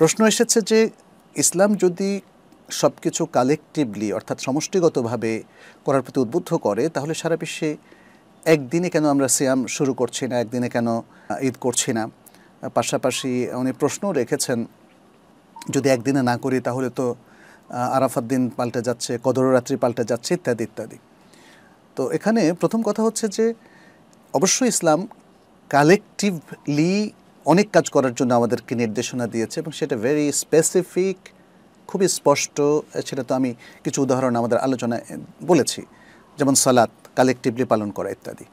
প্রশ্ন এসেছে যে ইসলাম যদি সব কিছু কালেকটিভলি অর্থাৎ সমষ্টিগতভাবে করার প্রতি উদ্বুদ্ধ করে তাহলে সারা বিশ্বে একদিনে কেন আমরা সিয়াম শুরু করছি না একদিনে কেন ঈদ করছি না পাশাপাশি উনি প্রশ্ন রেখেছেন যদি একদিনে না করি তাহলে তো আরাফাত দিন পাল্টে যাচ্ছে কদররাত্রি পাল্টে যাচ্ছে ইত্যাদি ইত্যাদি তো এখানে প্রথম কথা হচ্ছে যে অবশ্যই ইসলাম কালেকটিভলি অনেক কাজ করার জন্য আমাদেরকে নির্দেশনা দিয়েছে এবং সেটা ভেরি স্পেসিফিক খুবই স্পষ্ট সেটা তো আমি কিছু উদাহরণ আমাদের আলোচনায় বলেছি যেমন সালাদ কালেকটিভলি পালন করা ইত্যাদি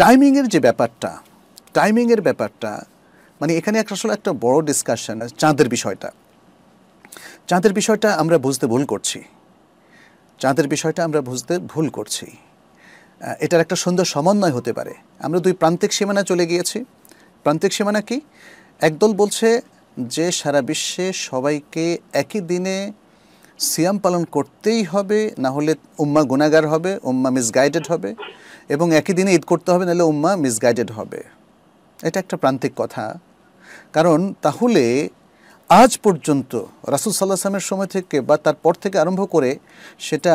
টাইমিংয়ের যে ব্যাপারটা টাইমিংয়ের ব্যাপারটা মানে এখানে একটা আসলে একটা বড় ডিসকাশন চাঁদের বিষয়টা চাঁদের বিষয়টা আমরা বুঝতে ভুল করছি চাঁদের বিষয়টা আমরা বুঝতে ভুল করছি এটার একটা সুন্দর সমন্বয় হতে পারে আমরা দুই প্রান্তিক সীমানায় চলে গিয়েছি প্রান্তিক সীমানা কি একদল বলছে যে সারা বিশ্বে সবাইকে একই দিনে সিয়াম পালন করতেই হবে না হলে উম্মা গুণাগার হবে উম্মা মিসগাইডেড হবে এবং একই দিনে ঈদ করতে হবে নাহলে উম্মা মিসগাইডেড হবে এটা একটা প্রান্তিক কথা কারণ তাহলে আজ পর্যন্ত রাসুল সাল্লাহ সালামের সময় থেকে বা তারপর থেকে আরম্ভ করে সেটা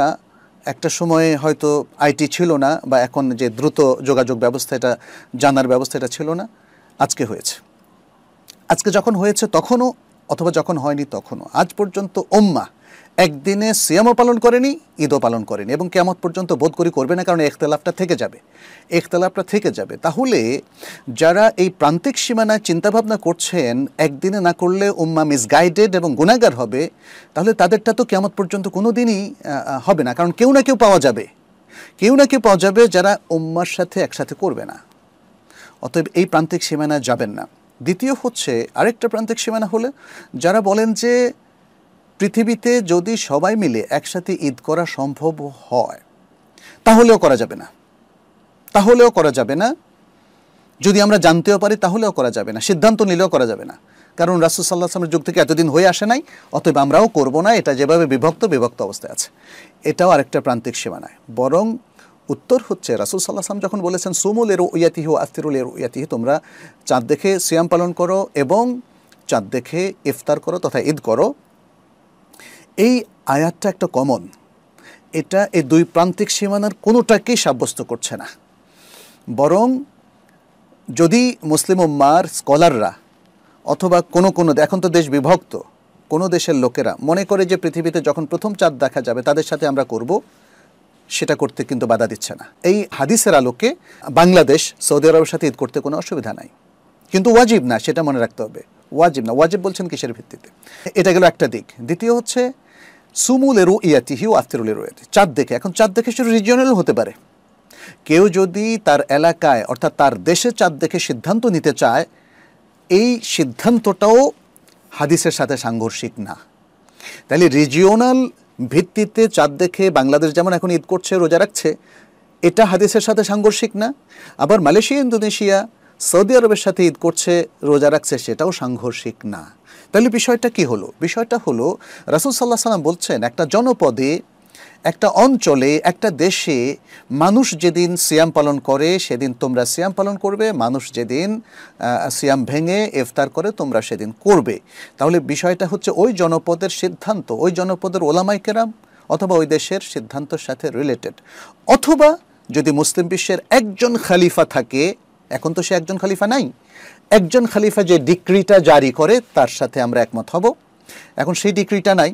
একটা সময়ে হয়তো আইটি ছিল না বা এখন যে দ্রুত যোগাযোগ ব্যবস্থা এটা জানার ব্যবস্থা এটা ছিল না আজকে হয়েছে আজকে যখন হয়েছে তখনও অথবা যখন হয়নি তখনও আজ পর্যন্ত ওম্মা একদিনে সিয়ামও পালন করেনি ঈদও পালন করেনি এবং কেমত পর্যন্ত বোধ করি করবে না কারণ এখতলাফটা থেকে যাবে এখতলাফটা থেকে যাবে তাহলে যারা এই প্রান্তিক সীমানায় চিন্তাভাবনা করছেন একদিনে না করলে উম্মা মিসগাইডেড এবং গুণাগার হবে তাহলে তাদেরটা তো কেমত পর্যন্ত কোনো দিনই হবে না কারণ কেউ না কেউ পাওয়া যাবে কেউ না কেউ পাওয়া যাবে যারা উম্মার সাথে একসাথে করবে না অতএব এই প্রান্তিক সীমানায় যাবেন না দ্বিতীয় হচ্ছে আরেকটা প্রান্তিক সীমানা হলে যারা বলেন যে পৃথিবীতে যদি সবাই মিলে একসাথে ঈদ করা সম্ভব হয় তাহলেও করা যাবে না তাহলেও করা যাবে না যদি আমরা জানতেও পারি তাহলেও করা যাবে না সিদ্ধান্ত নিলেও করা যাবে না কারণ রাসুল সাল্লাহ আসলামের যুগ থেকে এতদিন হয়ে আসে নাই অতএব আমরাও করব না এটা যেভাবে বিভক্ত বিভক্ত অবস্থায় আছে এটাও আরেকটা প্রান্তিক সীমানায় বরং উত্তর হচ্ছে রাসুল সাল্লাহাম যখন বলেছেন সুমুল এর ইয়াতি হো আস্তিরুল এর ইয়াতিহি তোমরা চাঁদ দেখে সিয়াম পালন করো এবং চাঁদ দেখে ইফতার করো তথা ঈদ করো এই আয়াতটা একটা কমন এটা এই দুই প্রান্তিক সীমানার কোনোটাকেই সাব্যস্ত করছে না বরং যদি মুসলিম মার স্কলাররা অথবা কোনো কোনো এখন তো দেশ বিভক্ত কোনো দেশের লোকেরা মনে করে যে পৃথিবীতে যখন প্রথম চাঁদ দেখা যাবে তাদের সাথে আমরা করব সেটা করতে কিন্তু বাধা দিচ্ছে না এই হাদিসের আলোকে বাংলাদেশ সৌদি আরবের সাথে ঈদ করতে কোনো অসুবিধা নাই কিন্তু ওয়াজিব না সেটা মনে রাখতে হবে ওয়াজিব না ওয়াজিব বলছেন কিসের ভিত্তিতে এটা গেল একটা দিক দ্বিতীয় হচ্ছে সুমুলেরু ইয়াতিহিউ আফতিরুলেরু ইয়াতি চাঁদ দেখে এখন চাঁদ দেখে শুধু রিজিয়নাল হতে পারে কেউ যদি তার এলাকায় অর্থাৎ তার দেশে চাঁদ দেখে সিদ্ধান্ত নিতে চায় এই সিদ্ধান্তটাও হাদিসের সাথে সাংঘর্ষিক না তাহলে রিজিওনাল ভিত্তিতে চাঁদ দেখে বাংলাদেশ যেমন এখন ঈদ করছে রোজা রাখছে এটা হাদিসের সাথে সাংঘর্ষিক না আবার মালয়েশিয়া ইন্দোনেশিয়া সৌদি আরবের সাথে ঈদ করছে রোজা রাখছে সেটাও সাংঘর্ষিক না তাহলে বিষয়টা কি হলো বিষয়টা হলো রাসুল সাল্লাহ সাল্লাম বলছেন একটা জনপদে একটা অঞ্চলে একটা দেশে মানুষ যেদিন সিয়াম পালন করে সেদিন তোমরা সিয়াম পালন করবে মানুষ যেদিন সিয়াম ভেঙে ইফতার করে তোমরা সেদিন করবে তাহলে বিষয়টা হচ্ছে ওই জনপদের সিদ্ধান্ত ওই জনপদের ওলামাই কেরাম অথবা ওই দেশের সিদ্ধান্তর সাথে রিলেটেড অথবা যদি মুসলিম বিশ্বের একজন খালিফা থাকে এখন তো সে একজন খালিফা নাই একজন খালিফা যে ডিক্রিটা জারি করে তার সাথে আমরা একমত হব এখন সেই ডিক্রিটা নাই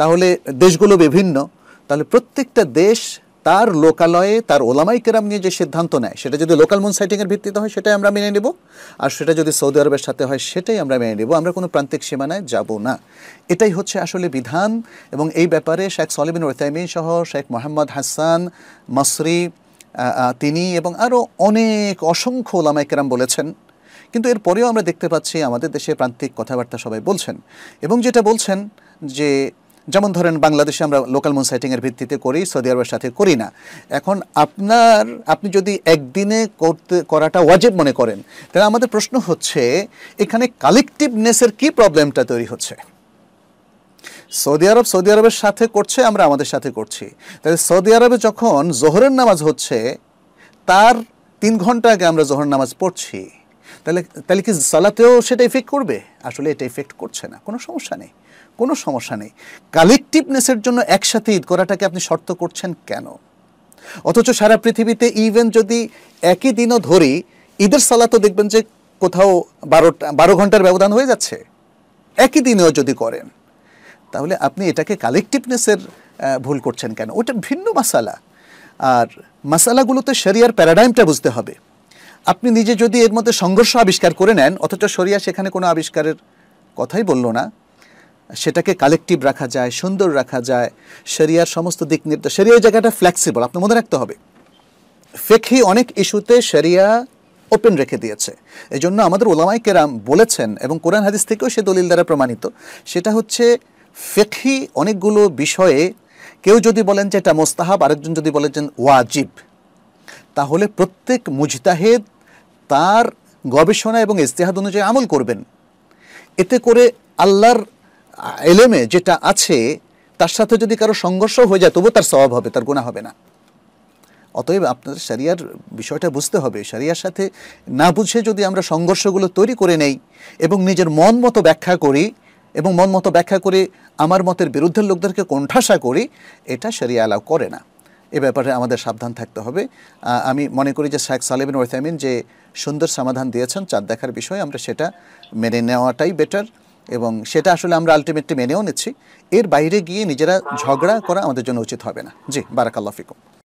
তাহলে দেশগুলো বিভিন্ন তাহলে প্রত্যেকটা দেশ তার লোকালয়ে তার ওলামাই কেরাম নিয়ে যে সিদ্ধান্ত নেয় সেটা যদি লোকাল মুন সাইটিংয়ের ভিত্তিতে হয় সেটাই আমরা মেনে নেব আর সেটা যদি সৌদি আরবের সাথে হয় সেটাই আমরা মেনে নেব আমরা কোনো প্রান্তিক সীমানায় যাব না এটাই হচ্ছে আসলে বিধান এবং এই ব্যাপারে শেখ সলিবিন ওরতাইমিন সহ শেখ মোহাম্মদ হাসান মসরি তিনি এবং আরও অনেক অসংখ্য ওলামাই কেরাম বলেছেন কিন্তু এরপরেও আমরা দেখতে পাচ্ছি আমাদের দেশে প্রান্তিক কথাবার্তা সবাই বলছেন এবং যেটা বলছেন যে যেমন ধরেন বাংলাদেশে আমরা লোকাল মুন সাইটিংয়ের ভিত্তিতে করি সৌদি আরবের সাথে করি না এখন আপনার আপনি যদি একদিনে করতে করাটা ওয়াজেব মনে করেন তাহলে আমাদের প্রশ্ন হচ্ছে এখানে কালেকটিভনেসের কি প্রবলেমটা তৈরি হচ্ছে সৌদি আরব সৌদি আরবের সাথে করছে আমরা আমাদের সাথে করছি তাহলে সৌদি আরবে যখন জোহরের নামাজ হচ্ছে তার তিন ঘন্টা আগে আমরা জোহর নামাজ পড়ছি তাহলে তাহলে কি সালাতেও সেটা ইফেক্ট করবে আসলে এটা ইফেক্ট করছে না কোনো সমস্যা নেই কোনো সমস্যা নেই কালেকটিভনেসের জন্য একসাথে ঈদ করাটাকে আপনি শর্ত করছেন কেন অথচ সারা পৃথিবীতে ইভেন যদি একই দিনও ধরি ঈদের তো দেখবেন যে কোথাও বারোটা বারো ঘন্টার ব্যবধান হয়ে যাচ্ছে একই দিনেও যদি করেন তাহলে আপনি এটাকে কালেকটিভনেসের ভুল করছেন কেন ওটা ভিন্ন মাসালা আর মাসালাগুলোতে শরিয়ার প্যারাডাইমটা বুঝতে হবে আপনি নিজে যদি এর মধ্যে সংঘর্ষ আবিষ্কার করে নেন অথচ শরিয়া সেখানে কোনো আবিষ্কারের কথাই বলল না সেটাকে কালেকটিভ রাখা যায় সুন্দর রাখা যায় সেরিয়ার সমস্ত দিক নির্দেশ সেরিয়া জায়গাটা ফ্লেক্সিবল আপনি মনে রাখতে হবে ফেকি অনেক ইস্যুতে সেরিয়া ওপেন রেখে দিয়েছে এই জন্য আমাদের ওলামাই কেরাম বলেছেন এবং কোরআন হাদিস থেকেও সে দলিল দ্বারা প্রমাণিত সেটা হচ্ছে ফেকি অনেকগুলো বিষয়ে কেউ যদি বলেন যে এটা মোস্তাহাব আরেকজন যদি বলেছেন ওয়াজিব তাহলে প্রত্যেক মুজতাহেদ তার গবেষণা এবং ইস্তেহাদ অনুযায়ী আমল করবেন এতে করে আল্লাহর এলেমে যেটা আছে তার সাথে যদি কারো সংঘর্ষ হয়ে যায় তবু তার স্বভাব হবে তার গুণা হবে না অতএব আপনাদের সারিয়ার বিষয়টা বুঝতে হবে সারিয়ার সাথে না বুঝে যদি আমরা সংঘর্ষগুলো তৈরি করে নেই এবং নিজের মন মতো ব্যাখ্যা করি এবং মন মতো ব্যাখ্যা করে আমার মতের বিরুদ্ধের লোকদেরকে কোণঠাসা করি এটা সারিয়া অ্যালাউ করে না এ ব্যাপারে আমাদের সাবধান থাকতে হবে আমি মনে করি যে শেখ সালেবিন ওয়েথামিন যে সুন্দর সমাধান দিয়েছেন চাঁদ দেখার বিষয়ে আমরা সেটা মেনে নেওয়াটাই বেটার এবং সেটা আসলে আমরা আলটিমেটলি মেনেও নিচ্ছি এর বাইরে গিয়ে নিজেরা ঝগড়া করা আমাদের জন্য উচিত হবে না জি বারাকাল্লাফিকুম